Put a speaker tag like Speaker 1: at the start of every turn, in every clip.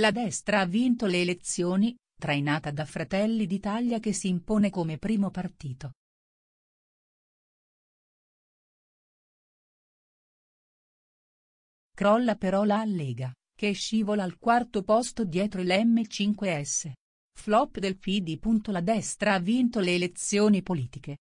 Speaker 1: La destra ha vinto le elezioni, trainata da Fratelli d'Italia che si impone come primo partito. Crolla però la Lega, che scivola al quarto posto dietro il M5S. Flop del PD. La destra ha vinto le elezioni politiche,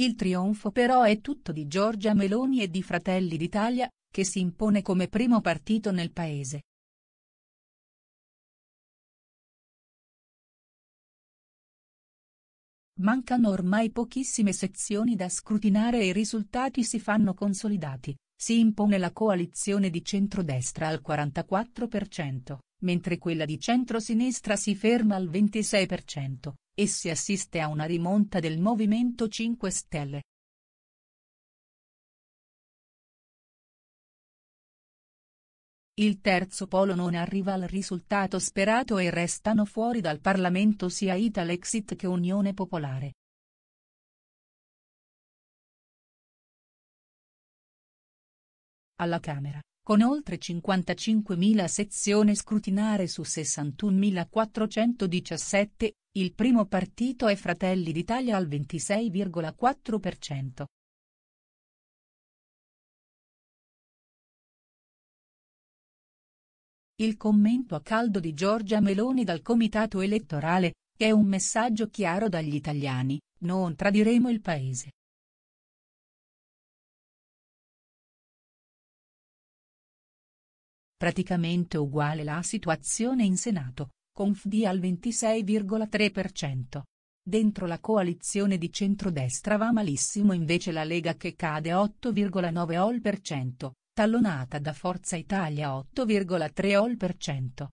Speaker 1: Il trionfo però è tutto di Giorgia Meloni e di Fratelli d'Italia, che si impone come primo partito nel paese. Mancano ormai pochissime sezioni da scrutinare e i risultati si fanno consolidati, si impone la coalizione di centrodestra al 44%, mentre quella di centrosinistra si ferma al 26%, e si assiste a una rimonta del Movimento 5 Stelle. Il terzo polo non arriva al risultato sperato e restano fuori dal Parlamento sia Italexit che Unione Popolare. Alla Camera con oltre 55.000 sezioni scrutinare su 61.417, il primo partito è Fratelli d'Italia al 26,4%. Il commento a caldo di Giorgia Meloni dal comitato elettorale, è un messaggio chiaro dagli italiani, non tradiremo il paese. Praticamente uguale la situazione in Senato, con FD al 26,3%. Dentro la coalizione di centrodestra va malissimo invece la Lega che cade 8,9 all%, tallonata da Forza Italia 8,3 all%.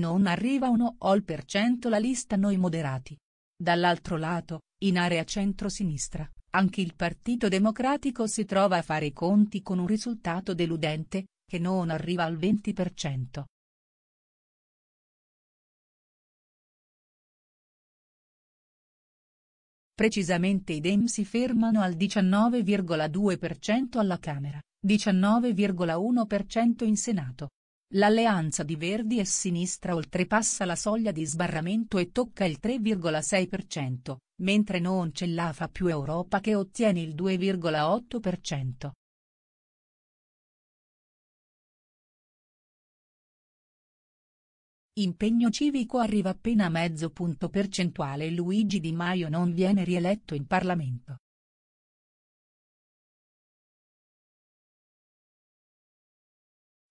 Speaker 1: non arriva 1 ol% per cento la lista Noi Moderati. Dall'altro lato, in area centro-sinistra, anche il Partito Democratico si trova a fare i conti con un risultato deludente, che non arriva al 20%. Precisamente i Dem si fermano al 19,2% alla Camera, 19,1% in Senato, L'alleanza di Verdi e Sinistra oltrepassa la soglia di sbarramento e tocca il 3,6%, mentre non c'è la fa più Europa che ottiene il 2,8%. Impegno civico arriva appena a mezzo punto percentuale e Luigi Di Maio non viene rieletto in Parlamento.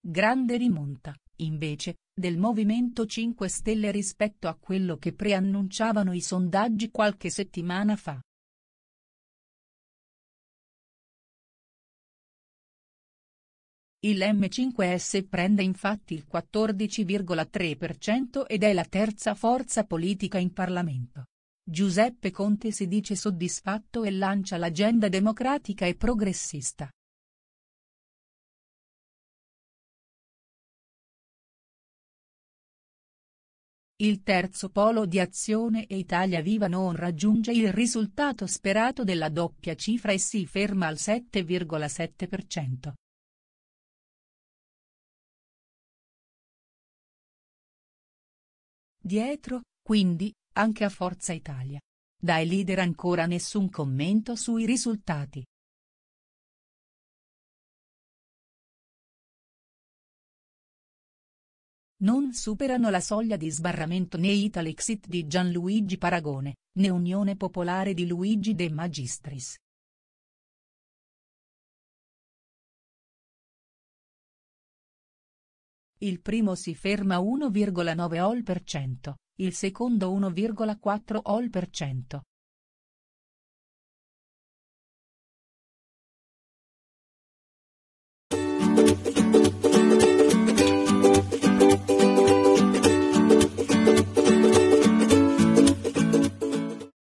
Speaker 1: Grande rimonta, invece, del Movimento 5 Stelle rispetto a quello che preannunciavano i sondaggi qualche settimana fa. Il M5S prende infatti il 14,3% ed è la terza forza politica in Parlamento. Giuseppe Conte si dice soddisfatto e lancia l'agenda democratica e progressista. Il terzo polo di azione e Italia Viva non raggiunge il risultato sperato della doppia cifra e si ferma al 7,7%. Dietro, quindi, anche a Forza Italia. Dai leader ancora nessun commento sui risultati. Non superano la soglia di sbarramento né Italexit di Gianluigi Paragone, né Unione Popolare di Luigi De Magistris. Il primo si ferma 1,9 ol per cento, il secondo 1,4 ol per cento,